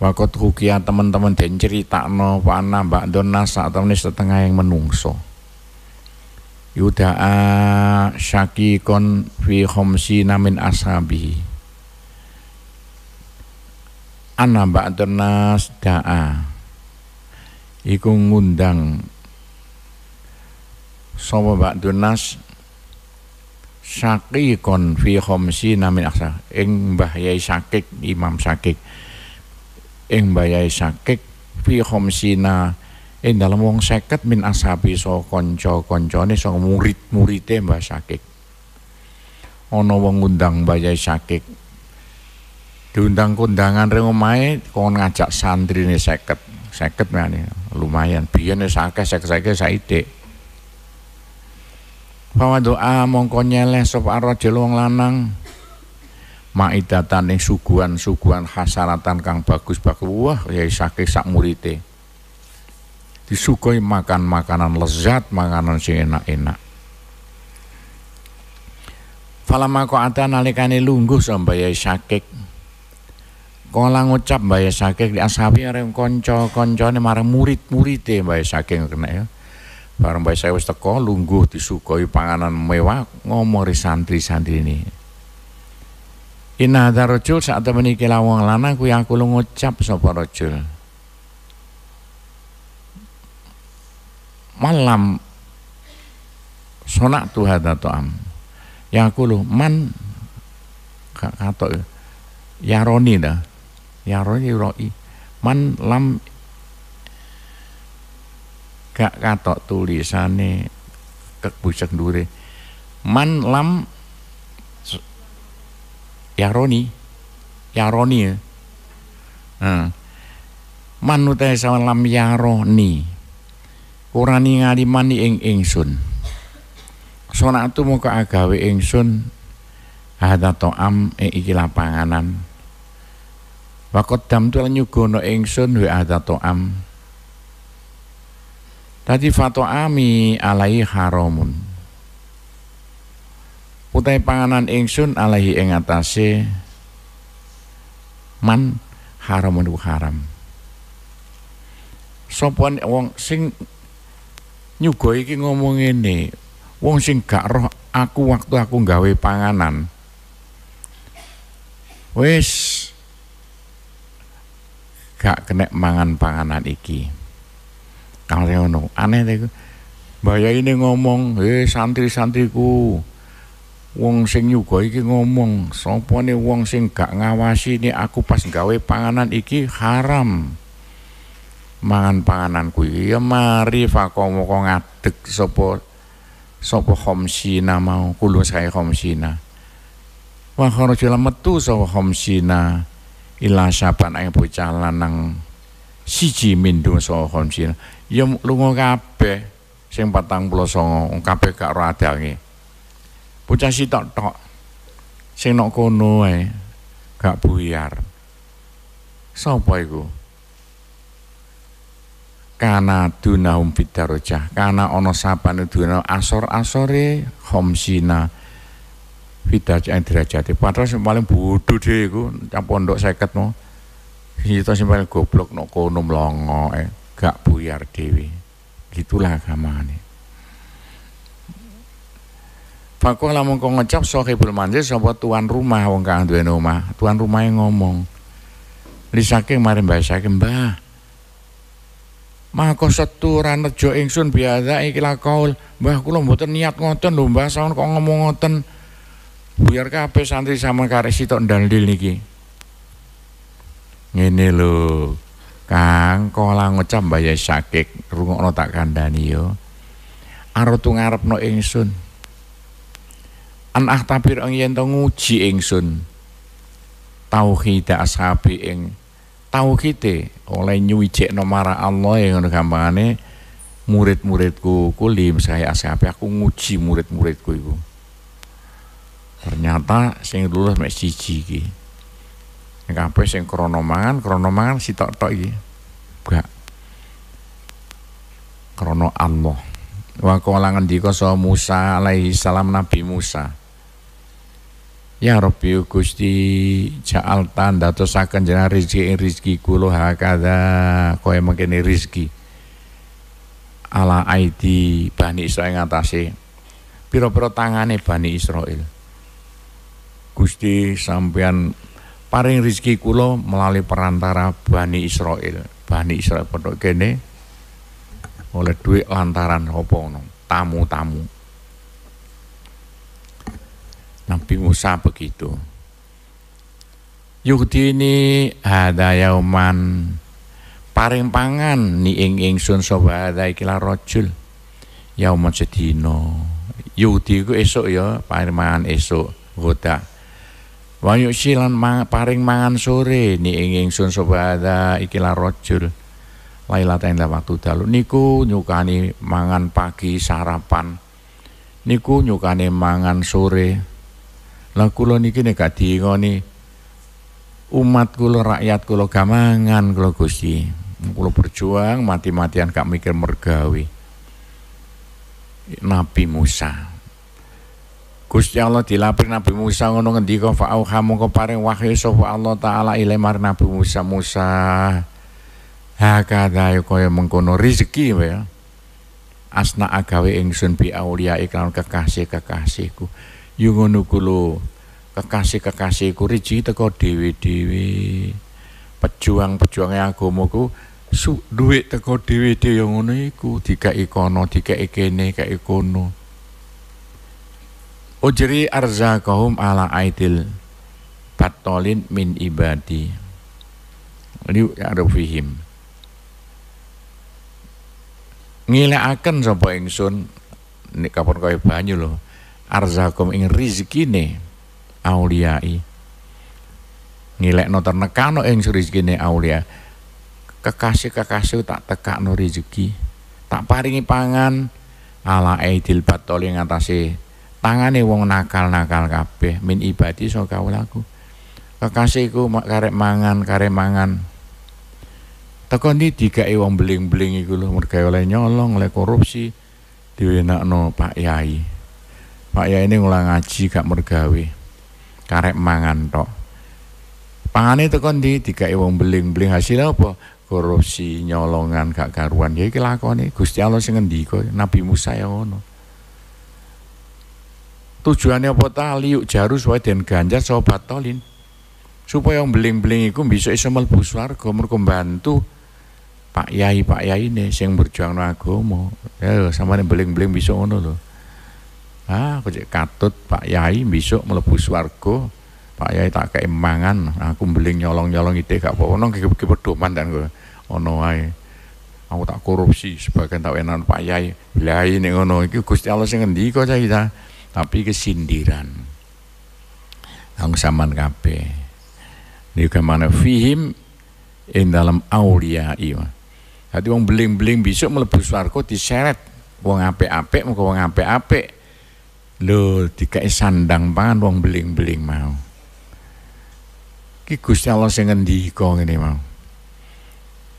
Wakot rukia ya, teman-teman dan cerita no panah mbak donasa temen setengah yang menungso. syaki kon fi khomsi namin ashabihi ana ba'dun da'a iku ngundang sapa ternas saki kon fi khomsi namin aksa ing Mbah Yai Sakik Imam Sakik ing Mbah Yai Sakik fi na, ing dalam wong seket min asabi so konco konco kancane so murid murite Mbah Sakik ono wong undang Mbah Yai Sakik diundang kondangan ring omahe kon ngajak santrine seket seket nih lumayan Biar nih wis seket seket saide bahwa doa mongko nyeleh sop rajul jelong lanang maidatan ing suguhan-suguhan hasanatan kang bagus bagus wah ya saking sak murite disukai makan makanan lezat makanan si enak-enak Falamako ata nalikane lungguh sambayai sakit sekolah ngucap Mbah Saking di ashabi konco konco ini marah murid murid deh Mbah Saking kena ya. Bareng Mbah Saking wis teko lungguh disukoi panganan mewah ngomori santri-santri ini. Ina ada rojul saat temeni kila wong lanang kuwi aku lu ngucap sopa rojul Malam sonak Tuhan atau am yang aku lu man katok ya roni dah yang roi roi man lam gak katok tulisane kebusak dure man lam yaroni yaroni ya nah. sama lam yaroni ora ngali mani ing ingsun sonatu muka agawe ingsun hada to'am e eh, iki lapanganan Wakot dam tu nyugono ingsun wa ada to'am. Tadi fato ami alai haromun putai panganan ingsun alai ing man man haramun haram. Sopan wong sing nyugo ki ngomong ini wong sing gak roh aku waktu aku nggawe panganan. wes gak kena mangan panganan iki kang ngono aneh deh bayar ini ngomong, "He eh, santri-santriku, wong sing nyuga iki ngomong, sopone wong sing gak ngawasi ini aku pas gawe panganan iki haram." Mangan panganan ya mari fakomo kok ngadeg sopo sopo homsina mau kulo saya homsina Wah, karo metu sopo homsina ilasaban ing bocah lanang siji mindu saha konsil ya lunga kabeh sing 49 kabeh gak ora adange bocah sitok tok sing nok kono ae gak buyar sapa iku kana dunahum fitarjah kana ana sapane dunah asor-asore khamsina Fidaj yang derajati. Padahal yang paling bodoh deh iku campur pondok seket no. Kita yang paling goblok no kono melongo eh. gak buyar dewi. Gitulah ini Fakoh lamun kau ngecap sohibul manzil sapa tuan rumah wong kang duwe omah. Tuan rumah yang ngomong. Lisake mari Mbah Saking Mbah. Maka setu ranerjo ingsun biasa iki kaul. Mbah kula mboten niat ngoten lho Mbah kok ngomong ngoten. Buyar kabeh santri sama karek sitok ndandil niki. ini lo, Kang kala ngocap Mbah sakit, Sakik rungokno tak kandhani yo. Arep ngarepno ingsun. An ahtabir ang yen nguji ingsun. Tauhid ashabi ing tauhide oleh nyuwijekno nomara Allah yang ngono gampangane murid-muridku kulim saya ashabi aku nguji murid-muridku iku ternyata sing lulus mek siji iki ape sing krana mangan krana mangan sitok-tok iki gak krana Allah wa qala ngendika sa Musa alaihi salam Nabi Musa Ya Rabbi Gusti ja'al tanda rizki jenengan rezeki Rizki kula hakada kowe mengkene rizki, ala aidi Bani yang ngatasi biro-biro tangane Bani Israel. Gusti sampean paring rizki kulo melalui perantara Bani Israel. Bani Israel pondok kene oleh duit lantaran apa tamu-tamu. Nabi Musa begitu. ini ada yauman paring pangan ni ing ing sun soba ada ikila rojul yauman sedino Yukti ku esok ya paring pangan esok godak wa yusilan mang, paring mangan sore ni ing ingsun sobada ikilah rojul lailata ing waktu dalu niku nyukani mangan pagi sarapan niku nyukani mangan sore lah kulo niki nek gak diingoni umat kulo rakyat kulo gamangan kulo Gusti kulo berjuang mati-matian kak mikir mergawi, Nabi Musa Gusti Allah dilapir Nabi Musa ngono ngendika fa auha mongko paring wahyu sapa Allah taala ile Nabi Musa Musa Ha kada ya kaya mengkono rezeki ya asna agawe ingsun bi aulia iklan kekasih-kekasihku yungono ya ngono kulo kekasih-kekasihku rezeki teko dewi dewi pejuang-pejuange ku su duit teko dewi-dewi yang ngono iku dikai kono dikai kene dikai kono Ujri arzakahum ala aidil batolin min ibadi li'arufihim ngilakaken sapa ingsun ini kapan kau banyu loh, arzakum ing ne auliai no ternekano ing ne aulia kekasih-kekasih tak no rezeki tak paringi pangan ala aidil batolin ing tangane wong nakal-nakal kabeh min ibadi so kaulaku kekasihku karek mangan karek mangan teko ndi digawe wong beling-beling iku lho mergo oleh nyolong oleh korupsi diwenakno Pak Yai Pak Yai ini ngulang ngaji gak mergawe karek mangan tok pangane teko ndi digawe wong beling-beling hasil apa korupsi nyolongan gak karuan ya iki lakone Gusti Allah sing ngendika Nabi Musa ya ngono Tujuannya apa ta liuk jaru supaya dan ganjar sobat tolin. Supaya yang beling-beling itu bisa iso mlebu swarga mergo bantu Pak Yai Pak Yai ini yang berjuang no agama. Ya yang beling-beling bisa ngono lo Ah, aku cek katut Pak Yai besok mlebu swarga. Pak Yai tak kei aku beling nyolong-nyolong ide gak apa-apa kayak kepedoman dan gue ono ay Aku tak korupsi sebagian tak enan Pak Yai. beli ini ngono itu Gusti Allah yang ngendi kok cah kita tapi kesindiran ang saman kape, ni mana fihim in dalam aulia iwa Hati wong beling-beling besok mlebu swarga diseret wong ape, ape muka wong ape, ape lho tika sandang pangan wong beling-beling mau ki Gusti Allah sing ngendika ini mau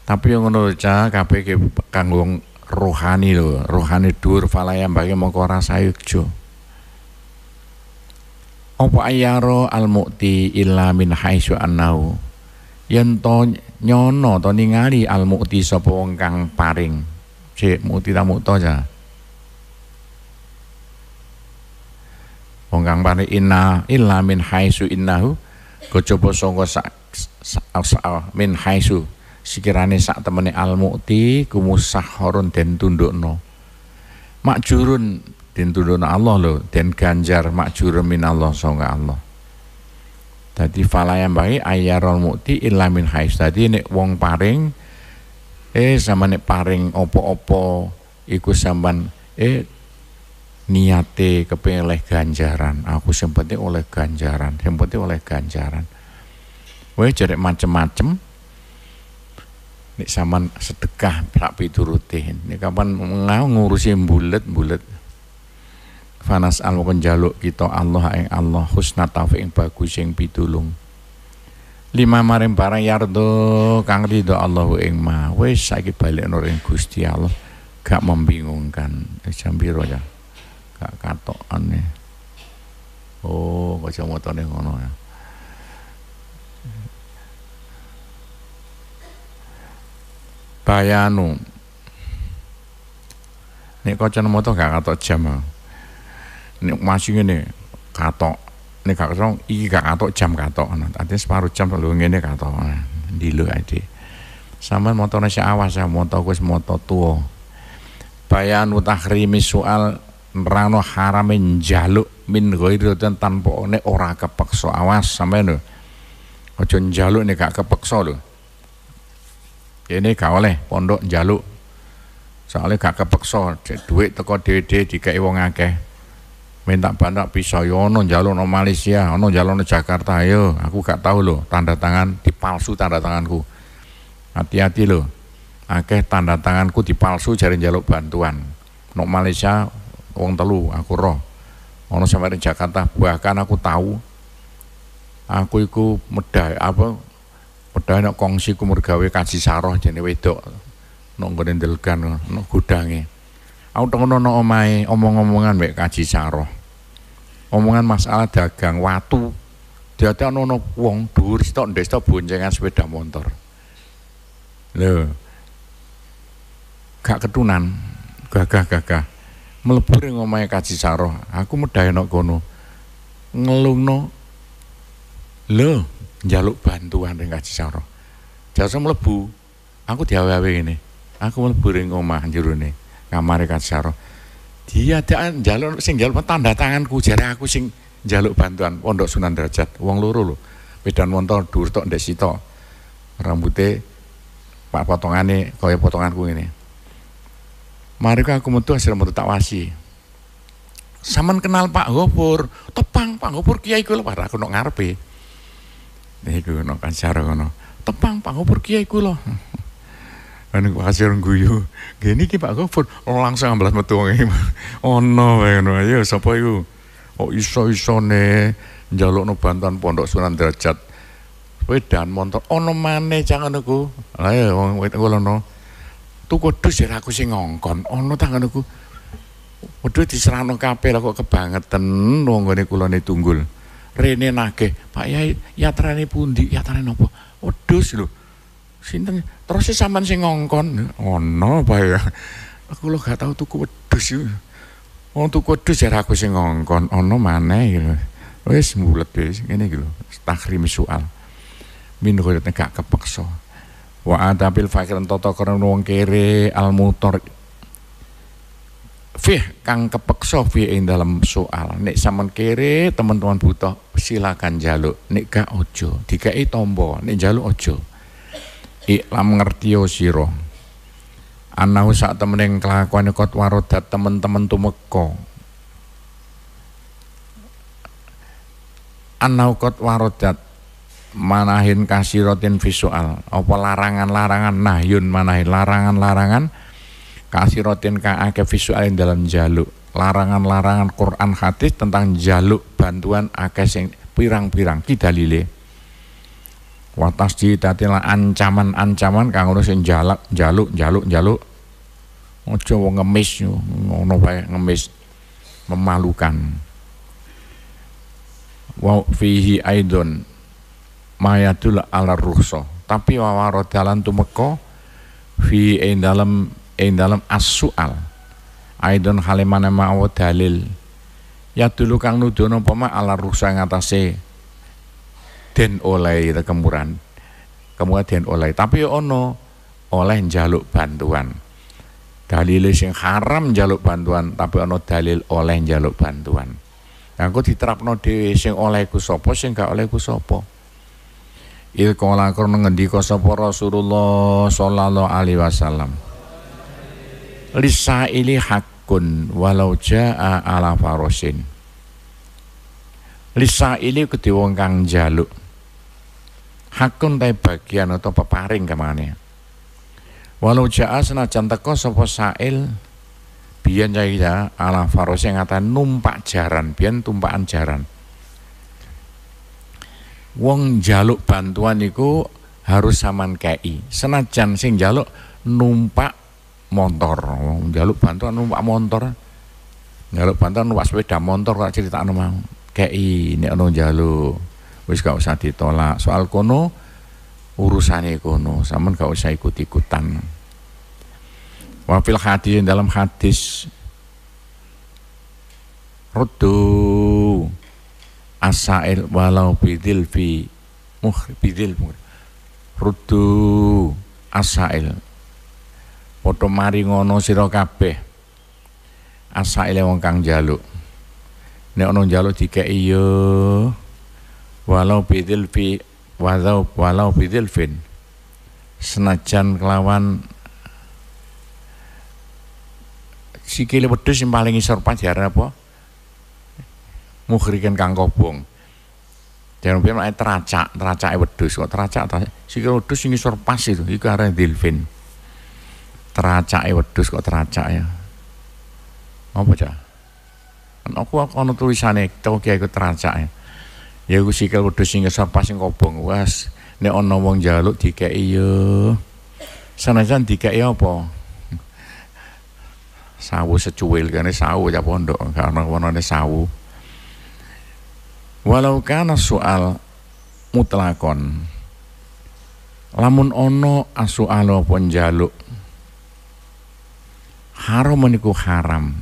tapi yang ngono kape ke kanggung rohani loh, rohani dur falayam bagi mongko yuk jo apa ayaro al mukti illa min haisu annahu yen to nyono to ningali al mukti sapa wong kang paring cek mukti ta mukta ja wong kang paring inna illa min haisu innahu kejaba sangka sak min haisu sikirane sak temene al mukti kumusahhorun den tundukno makjurun den tulun Allah lo den ganjar makjur min Allah sangga Allah tadi falayan bae ayarol mukti ilamin min hais dadi nek wong paring eh sama nek paring opo-opo iku sampean eh niate kepeleh oleh ganjaran aku sempeti oleh ganjaran sempeti oleh ganjaran weh jadi macem-macem nek saman sedekah itu rutin nek kapan ngurusin bulet bulet fanas al mongko kita Allah yang Allah husna taufik yang bagus yang bidulung lima marim barang yardo kang ridho Allahu ing ma wis saiki bali Gusti Allah gak membingungkan eh, jam piro ya gak katok aneh ya. oh kacamatane ngono ya bayanu nek motor gak katok jam ya nek masih ngene katok nek gak ketong iki gak katok jam katok nah, artinya separuh jam lho ngene katok nah, dilu ae Sama motor nasi awas ya motor wis semua tua. bayan utahrimi soal nerangno harame njaluk min dan tanpa nek ora kepeksa awas sampai nih. Ojo jaluk nek gak kepeksa ini gak oleh pondok jaluk, soalnya gak kepeksa duit teko dede dikei wong akeh minta-minta pisau yo ya, ono jalur no Malaysia, ono jalur no Jakarta yo. Aku gak tahu lo tanda tangan dipalsu tanda tanganku. Hati-hati lo Akeh tanda tanganku dipalsu cari jalur bantuan. No Malaysia uang telu aku roh. Ono sampai di Jakarta bahkan aku tahu aku iku medai apa medai nek no kongsi kumur gawe kasih saroh jadi wedok nek nggone ndelgan nek gudangnya Aku nono omai omong-omongan mek kaji saroh omongan masalah dagang watu dadi ana ana wong dhuwur sitok ndestok boncengan sepeda motor lho gak ketunan gagah-gagah meleburin ring omahe Kaji Saroh aku medhae nok kono ngelungno lho jaluk bantuan ring Kaji Saroh jasa mlebu aku diawe-awe ngene aku mlebu ring omah ini ne kamare Kaji Saroh dia ada jalur sing jalur tanda tanganku jadi aku sing jaluk bantuan pondok Sunan Derajat uang loro lo medan montor dhuwur tok ndek sito rambute pak potongane kaya potonganku ini, mari aku metu hasil metu tak wasi Saman kenal Pak Gopur, tepang Pak Gopur kiai kula para aku nok ngarepe. Niku nok kancar kono. Tepang Pak Gopur kiai kula. anu pasir guyu gini ki pak gofur oh, langsung ambil metu wong iki ono ngono ayo sapa iku oh iso isone njaluk no bantuan pondok sunan derajat wedan montor ono oh, mane jangan aku ayo wong kula no tuku dus ya aku sing ngongkon ono oh, tangan aku waduh diserano kabeh kok kebangetan wong ngene kula ne tunggul rene nagih pak yai yatrane pundi yatrane nopo waduh lho sinten Terus si saman si ngongkon, ono oh, apa ya? Aku lo gak tahu tuku wedhus iku. Wong oh, tuku wedhus jar aku si ngongkon, ono mana gitu. wes mulut wis ngene gitu, takrim soal. Min koyo gak kepeksa. Wa atapil fakiran toto karen kere al mutor fih kang kepeksa fi in dalam soal nek saman kere teman-teman butuh silakan jaluk nek gak ojo dikai tombo nek jaluk ojo iklam siro siro. anahu temeneng yang kelakuan kot warodat temen-temen tumeka anahu kot warodat manahin kasirotin visual apa larangan-larangan nahyun manahin larangan-larangan kasirotin ka ake visual yang dalam jaluk larangan-larangan Quran hadis tentang jaluk bantuan akeh sing pirang-pirang kita lile watas di ditatilah ancaman-ancaman kang ono sing jalak jaluk jaluk jaluk ojo wong ngemis ngono bae ngemis memalukan wa fihi aidon mayatul ala ruhsa tapi wawarodalan tumeka fi ing dalam ing dalam asual aidon halimane mawa dalil ya dulu kang nudono napa ala ruhsa ngatasé den oleh kemuran kemudian oleh tapi ono oleh jaluk bantuan dalil sing haram jaluk bantuan tapi ono dalil oleh jaluk bantuan nah, aku diterapno dewi sing oleh ku sapa sing gak oleh ku sapa il kala krono ngendika sapa Rasulullah sallallahu alaihi wasallam ini hakun walau jaa ala farosin lisa ini wong kang jaluk hakun tai bagian atau peparing kemana ya? walau jaa senajan teko sopo sail biyen ya ala faros yang ngatain numpak jaran biyan tumpakan jaran wong jaluk bantuan iku harus saman kei senajan sing jaluk numpak motor wong jaluk bantuan numpak motor jaluk bantuan numpak sepeda motor kok cerita mau kei ini anu jaluk wis gak usah ditolak soal kono urusannya kono sampean gak usah ikut-ikutan wafil hadis dalam hadis ruddu asail walau bidil fi muh bidil ruddu asail foto mari ngono siro kabeh asaile wong kang jaluk nek ana njaluk dikeki yo walau bidil fi walau walau bidil fin senajan kelawan si sikile wedhus sing paling isor ada apa mukhrikan kang kobong jangan piye teraca teraca teracake wedhus kok teracak ta sikile wedhus sing isor pas itu iku arane dilfin teracake wedhus kok teraca ya apa cah kan aku aku tulisane teko ki aku teraca ya ya iku sikil wedhus sing sapa sing kobong was nek ono wong njaluk dikeki yo ya. sanajan dikeki apa sawu secuil kan, sawu ya pondok karena ne sawu walau kana soal mutlakon lamun ono alo pun jaluk haram meniku haram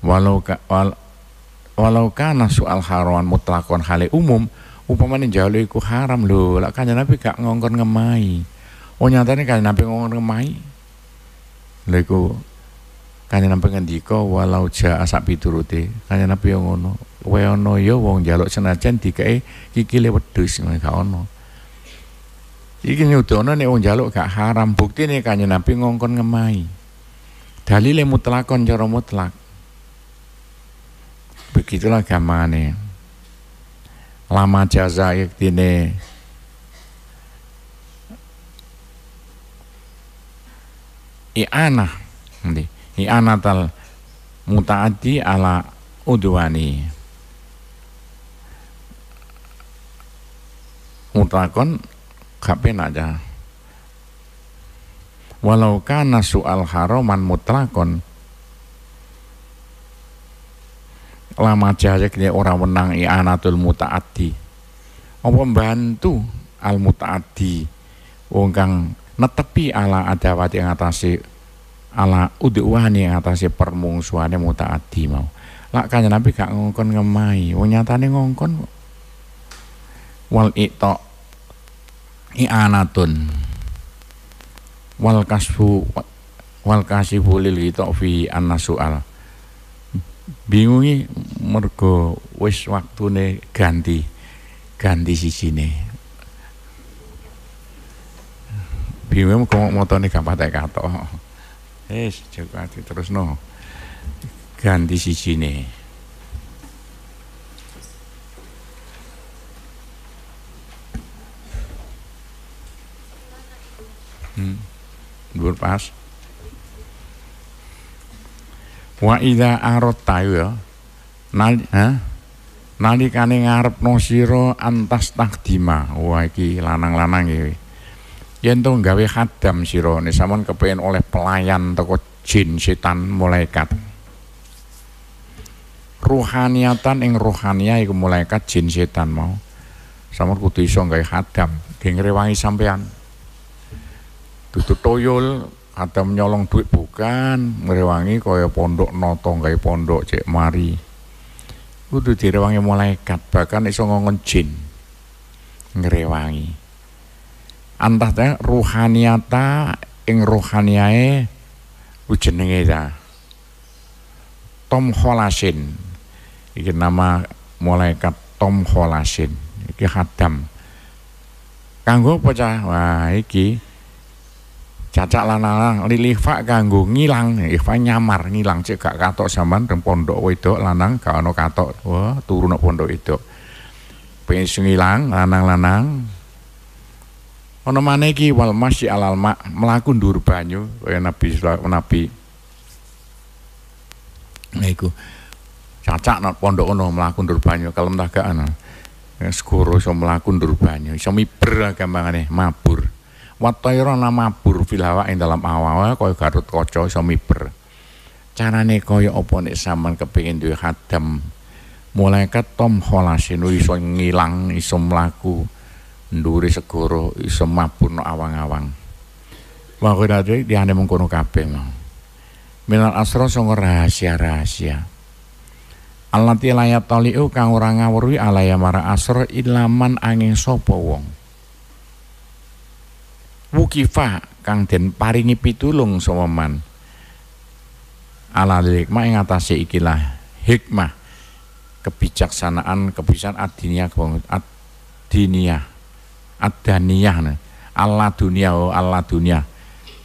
walau ka, wal, walau kana soal haruan mutlakon hale umum umpamanya jauh iku haram lho lak kanjeng Nabi gak ngongkon ngemai oh nyata ini kanya Nabi ngongkon ngemai lho iku kanjeng Nabi ngendiko walau ja asap itu. kanjeng Nabi yang ngono weono yo ya wong Jaluk senajan dikeke kikile wedhus gak ono iki nyudono nih wong Jaluk gak haram bukti nih kanjeng Nabi ngongkon ngemai dalile mutlakon cara mutlak Begitulah gamane. Lama jasa iktine iana iana tal mutaati ala udwani mutlakon gak penak aja walau kana su'al haroman mutlakon lama jaya kini orang menang i'anatul mutaati apa membantu al mutaaddi wong kang netepi ala adawati yang ngatasi ala udhuwani ngatasi permungsuane mutaati mau lak kanya Nabi gak ngongkon ngemai wong nyatane ngongkon wal wal i i'anatun wal kasfu wal kasifu lil ghita fi anasual bingungi mergo wis waktune ganti ganti sisine bingung kok motone gak kato katok wis terus no, ganti sisine hmm. Dur pas wa idza aratta ya nal ha nalikane ngarepno sira antas takdima wah iki lanang-lanang iki yen tuh gawe hadam siro, nih sampean kepengin oleh pelayan teko jin setan malaikat ruhaniatan ing ruhania iku malaikat jin setan mau samon kudu iso gawe khadam ge ngrewangi sampean dudu toyol ada menyolong duit bukan ngerewangi kaya pondok noto kaya pondok cek mari kudu direwangi malaikat bahkan iso ngongon jin ngerewangi. antah ruhaniata ing ruhaniae ku jenenge ta Tom Holasin iki nama malaikat Tom Holasin iki hadam kanggo apa cah wah iki cacak lanang lilih fa ganggu ngilang ifa nyamar ngilang cek gak katok zaman dan pondok wedok lanang gak ono katok wah turu pondok itu pengen ngilang lanang-lanang ono maneh ki wal masih alal ma melakukan ndur banyu kaya nabi nabi nah cacak nak pondok ono melakukan ndur banyu kalem tagakan segoro so melakukan ndur banyu iso miber agamane mabur Watoiro nama bur filawa ing dalam awawa kaya garut koco iso miber. Carane kaya apa nek sampean kepengin duwe hadam malaikat tom holasin iso ngilang isom laku nduri sekuro isom mabur awang-awang. Wa dia diane mengkono kape mau. Minal asro songo rahasia-rahasia. Allati tali u kang orang ngawruhi alaya mara asro ilaman angin sopowong wukifa kang den paringi pitulung sawaman ala hikmah ing atase ikilah hikmah kebijaksanaan kebisan adinia adinia adania nah. Allah dunia oh Allah dunia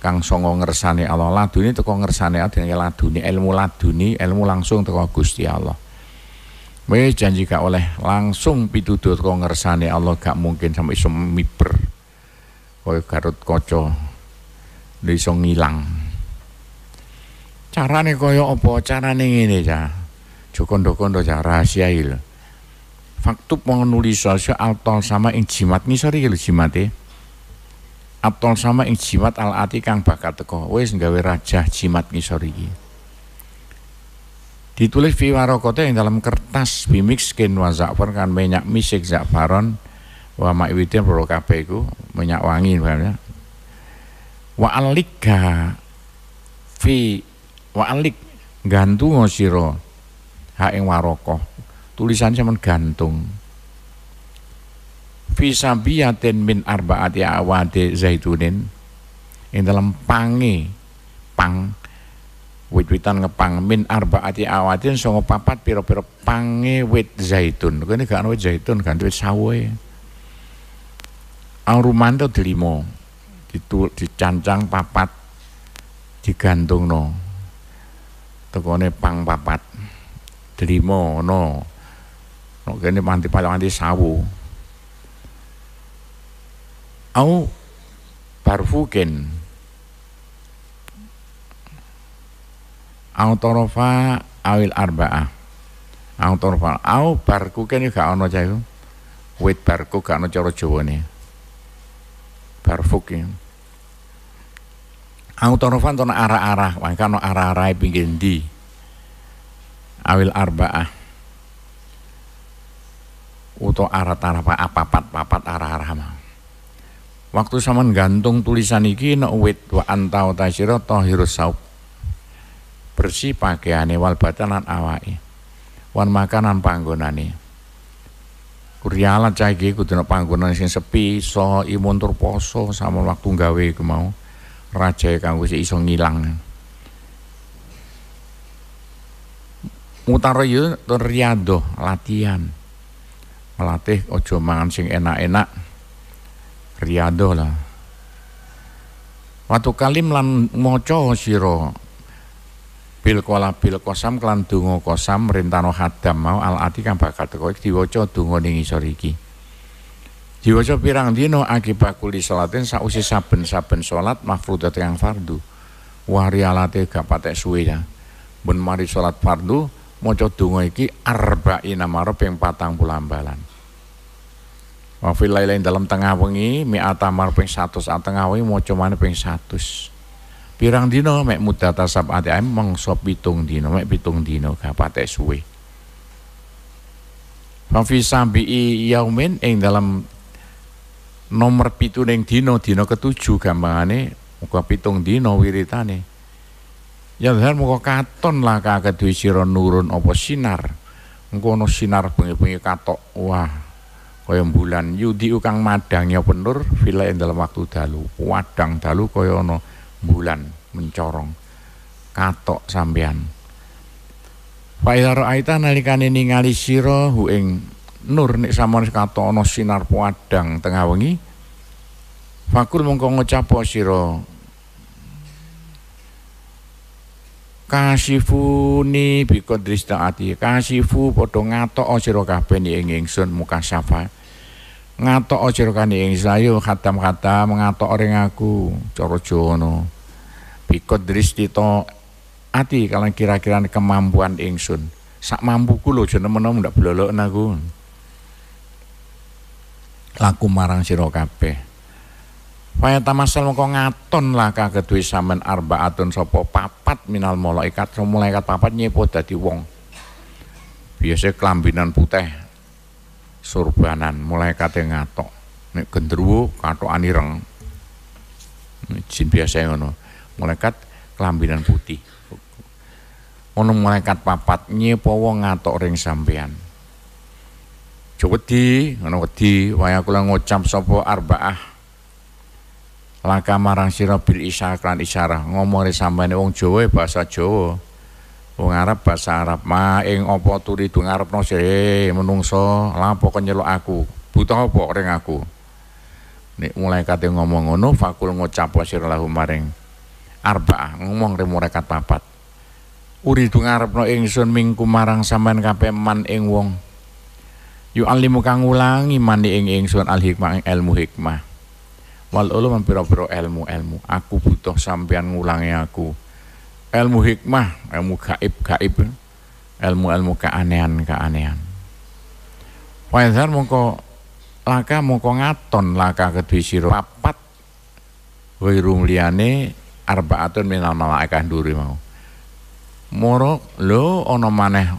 kang songo ngersani Allah laduni teko ngersani adinia laduni ilmu laduni ilmu langsung teko Gusti Allah Wes janji gak oleh langsung pitutur kok ngersani Allah gak mungkin sampai iso miber supaya Garut kaca iso ngilang. Carane kaya apa? Carane ngene ya. Jokondo-kondo ya rahasia il. lho. Faktu penulis atau sama ing jimat sorry iki lho ya. E. Atau sama ing jimat al ati kang bakal teko. nggawe raja jimat nih sorry. Ditulis fi warokote yang dalam kertas bimix skin wa kan minyak misik zakfaron wa makwidin boro kabeh iku minyak wangi ya. wa alika fi wa alik gantung sira ha ing tulisan sampean gantung fi sabiyatin min arbaati awade zaitunin ing dalam pange pang wit-witan ngepang min arbaati awatin songo papat piro-piro pange wit zaitun kene gak ana wit zaitun kan, wit sawo ya itu delimo, itu dicancang papat digantung no, Tekone pang papat. no, no, Nek panti manti palanganti sawu. Au barfukin. Au torofa awil arba'ah. Au torofa au barku juga gak jauh, wait iku. Wit barku gak jowo nih barfuk ya. Autorofan tono arah-arah, wangkano arah-arah pinggir di awil arba'ah uto arat arah apa? pat papat arah arah mah. Waktu saman gantung tulisan iki nek wit wa antau tasira tahirus saub. Bersih pakaiannya wal batanan awai Wan makanan panggonane. Kurialat cah iki kudu nek panggonan sing sepi iso imuntur poso sama waktu gawe kemau mau. Rajae kanggo iso ngilang. Mutaroyo ya, riado latihan. Melatih ojo mangan sing enak-enak. Riyadhah lah. Watu kalim lan maca siro bil kola bil kosam klan dungo kosam rintano hadam mau al ati kang bakal teko iki diwaca dungo ning isor iki pirang dino akibat kuli salatin sausi saben-saben salat mafrudat yang fardu wari alate gak patek suwe ya mari salat fardu maca dungo iki arba'ina marab ping patang ambalan wa fil lain dalam tengah wengi mi peng ping 100 tengah wengi maca mana ping 100 Pirang dino mek mudata sabate ae mangsa pitung dino mek pitung dino gak patek suwe. Fafi sambi'i yaumin ing dalam nomor pitu ning dino dino ketujuh gampangane muka pitung dino wiritane. Ya Tuhan muka katon lah kakeduwe sira nurun opo sinar. Engko sinar bengi-bengi katok. Wah, kaya bulan yudi ukang madangi apa nur fila ing dalam waktu dalu. Wadang dalu kaya ana bulan mencorong katok sampean Faizar aita nalikane ningali sira hu ing nur nek sampean katok ana sinar padang tengah wengi fakul mongko ngucap sira kasifuni biqadri taati kasifu padha ngatok siro kabeh ing ingsun mukasafa ngatok aja kani ing sayu iya, khatam-khatam ngatok orang aku coro jono dris to ati kalau kira-kira kemampuan ingsun sak mampuku lo jono menom ndak belolo aku laku marang siro kape Faya tamasal mongko ngaton lah kaget wis sampean arbaatun sapa papat minal molo malaikat, malaikat papat nyepo dadi wong. Biasa kelambinan putih, surbanan mulai kate ngatok nek gendruwo katokan ireng jin biasa ya, ngono malaikat kelambinan putih ono malaikat papat nyepowo ngatok ring sampean Jawedi, ngono wedi, waya kula ngucap sapa arbaah. Laka marang sira bil isyar lan isyarah. Ngomongre sampeyan wong Jawa ya, bahasa Jawa. Wong Arab bahasa Arab ma ing apa turidu ngarepno sire eh, menungso lapo kenyeluk aku butuh apa ring aku nek malaikat ngomong ngono fakul ngucap sira lahu maring arba ngomong ring malaikat papat no ngarepno ingsun mingku marang sampean kabeh man ing wong yu alimu kang ulangi mani ing ingsun al hikmah ing ilmu hikmah wal ulum pira-pira ilmu ilmu aku butuh sampean ngulangi aku ilmu hikmah, ilmu gaib-gaib, ilmu-ilmu keanehan-keanehan. Wazar mongko laka mongko ngaton laka kedua siro papat wirum liane arbaatun minal malaikah duri mau. Moro lo ono maneh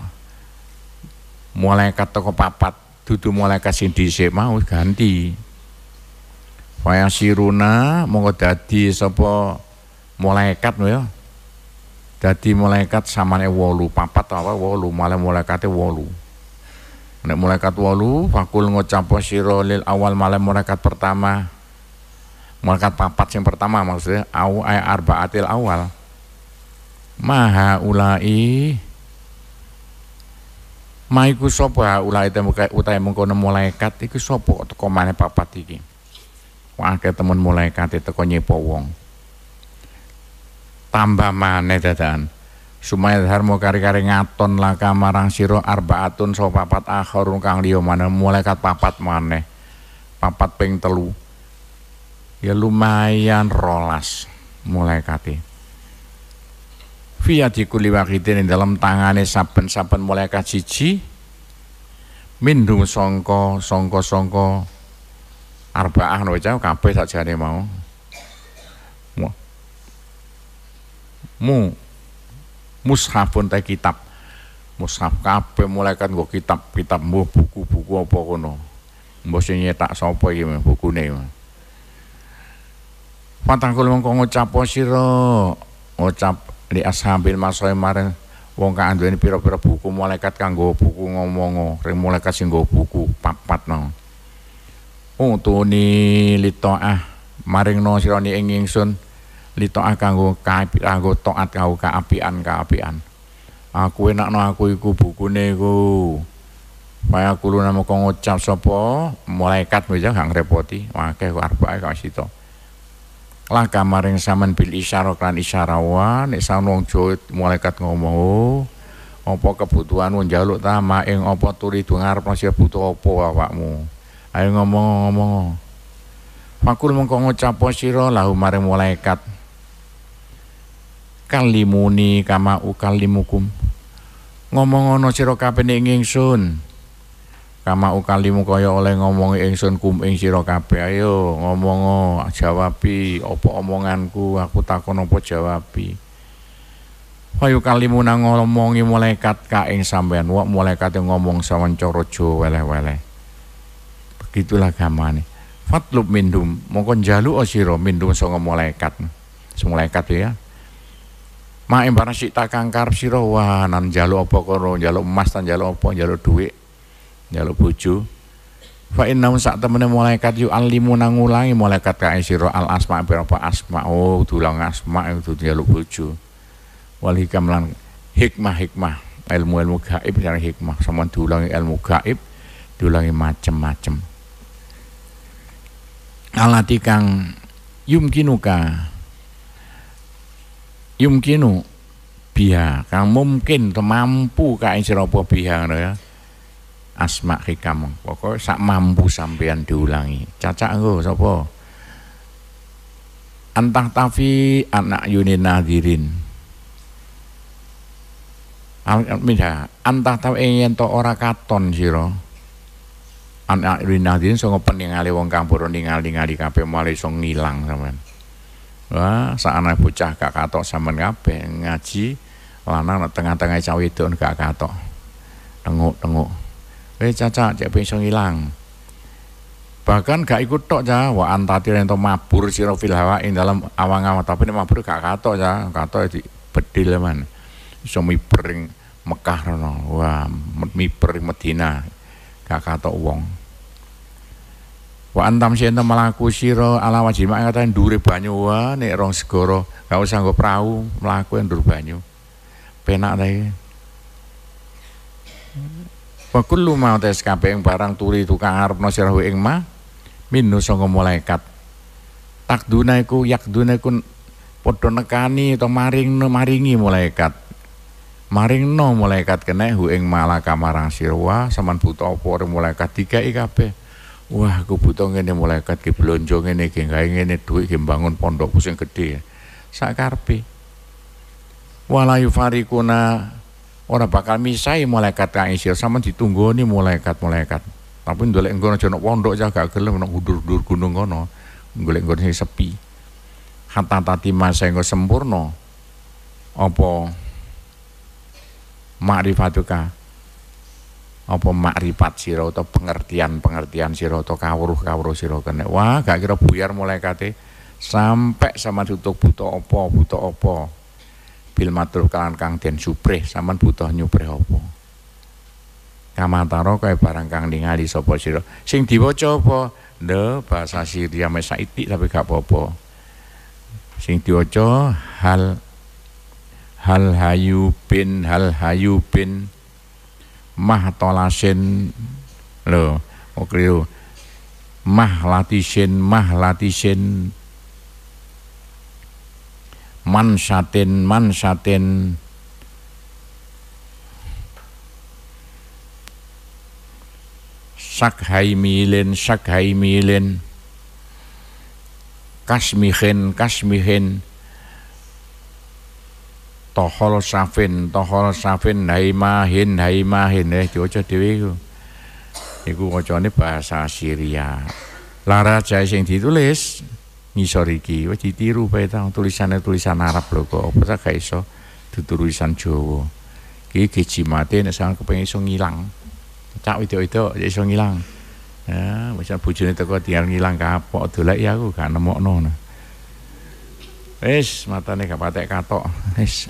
malaikat toko papat dudu malaikat sing dhisik mau ganti. Faya siruna mongko dadi sopo malaikat ya jadi malaikat samane wolu papat apa wolu malah malaikatnya wolu Nek malaikat wolu fakul ngucap siro lil awal malah malaikat pertama. Malaikat papat yang pertama maksudnya au eh, ay atil awal. Maha ulai Maiku ha ulai temu utahe mengkono malaikat iku sopo teko maneh papat iki. Wah, temen malaikat itu nyepo wong tambah mana dadaan sumaya dharma kari-kari ngaton laka marang arba atun so papat akhor kang mana. Mulai kat papat mana? papat ping telu ya lumayan rolas mulai kati via dikuli wakitin dalam tangane saben-saben malaikat siji songko, songko. songko sangka arbaah no kabeh sakjane mau mu mushafun teh kitab mushaf kape mulai kan nggo kitab-kitab mbuh buku-buku apa kono mbok sing nyetak sapa iki bukune Fatangkul mongko ngucap sira ngucap li ashabil masoe maring wong kang anduweni pira-pira buku malaikat kanggo buku ngomong ring malaikat sing nggo buku papat no utuni litoah maring no sirani enging sun Lito litoah kanggo kanggo toat kanggo kaapian kaapian aku enak no aku iku buku nego Maya kulo nama kau ngucap sopo malaikat bisa ya, gak repoti, wakeh arba arbae kok sito lah kamaring saman bil isyara klan isyarawan nek saun wong malaikat ngomong oh, apa kebutuhanmu jaluk ta ing apa turi ngarep sing butuh apa awakmu ayo ngomong ngomong Fakul mengko ngucap posiro lahu maring malaikat kalimuni kama ukalimukum ngomong ana sira kabeh ning sun kama ukalimu kaya oleh ngomong ingsun kum ing sira kabeh ayo ngomong jawabi apa omonganku aku takon apa jawabi Wayu kalimu nang ngomongi malaikat ka ing sampean wa malaikat ngomong sawancara coro weleh-weleh begitulah gamane fatlub mindum jalu o siro mindum sanga malaikat sing malaikat ya Mak embaran sita tak kangkar sira wah nan njaluk apa karo njaluk emas tan njaluk apa njaluk dhuwit njaluk bojo fa innahum sak temene malaikat yu alimu nangulangi malaikat kae sira al asma berapa asma oh tulang asma itu njaluk bojo Walikam lan hikmah hikmah ilmu ilmu gaib yang hikmah sama tulang ilmu gaib tulang macem-macem Alatikang yumkinuka yumkinu biha kang mungkin mampu ing sira apa biha ya asma hikam pokok sak mampu sampean diulangi cacak engko sapa antah tafi anak yuni nadirin Alhamdulillah, antah tahu yang to ora katon siro Anak rinadin sanga peningali wong kang ningali-ningali kape mulai song ngilang sama. Wah, saana bocah gak katok sampean kabeh ngaji lanang tengah-tengah cah itu gak katok. Tenguk-tenguk. Eh caca cek iso hilang. Bahkan gak ikut tok ya, wa antati rento mabur sira fil hawa dalam awang-awang tapi nek mabur gak katok ya, katok di bedil ya, man. Iso mipering Mekah rono. Wah, mipering Medina. Gak katok wong. Wa antam sinten melaku sira ala wajib mak katakan dure banyu wa nek rong segara gak usah nggo prau melaku ndur banyu. Penak ta iki. Wa kullu ma tes kabeh barang turi tukang arepno sira ing ma minus sanga malaikat. tak iku yak iku padha nekani utawa no maringi malaikat. mulai malaikat kene hu ing malaka marang sira wa saman buta apa malaikat dikai kabeh. Wah, aku butuh ini malaikat ke blonjo ini ki gawe ngene dhuwit ki bangun pondokku sing gedhe. Sakarpe. Wala yufarikuna ora bakal misai malaikat kang isir sama ditunggoni malaikat-malaikat. Tapi ndolek engko aja pondok ya gak gelem gudur-gudur gunung ngono, Golek nggon sing sepi. Hatta tati masa engko sempurna. Apa ma'rifatuka apa makrifat sira atau pengertian-pengertian sira atau kawruh-kawruh sira kene. Wah, gak kira buyar mulai kate sampai sama tutup buta apa, buta apa. Bil matur kalan kang den supreh, sampean butuh nyupreh apa. Kamataro kaya barang kang ningali sapa sira. Sing diwaca apa? Le bahasa Syria mesa itik tapi gak apa-apa. Sing diwaca hal hal hayu bin hal hayu bin mahtolasin lho kok liru mahlatisin mahlatisin mansatin mansatin sakhai milin sakhai milin Tohol safin, tohol safin haimahin, haimahin eh diwaca dhewe iku. Iku wacane bahasa Syria. Lara jae sing ditulis ngisor iki wis ditiru bae ta tulisane tulisan Arab lho kok apa gak iso ditulisan Jawa. Iki gejimate nek sampeyan kepengin iso ngilang. Cak wedok-wedok ya iso ngilang. Ya, wis bojone teko tinggal ngilang kapok dolek ya aku gak nemokno. Wis matane gak patek katok. Wis.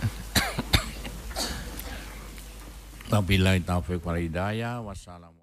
Wabillahi taufiq wal hidayah. Wassalam.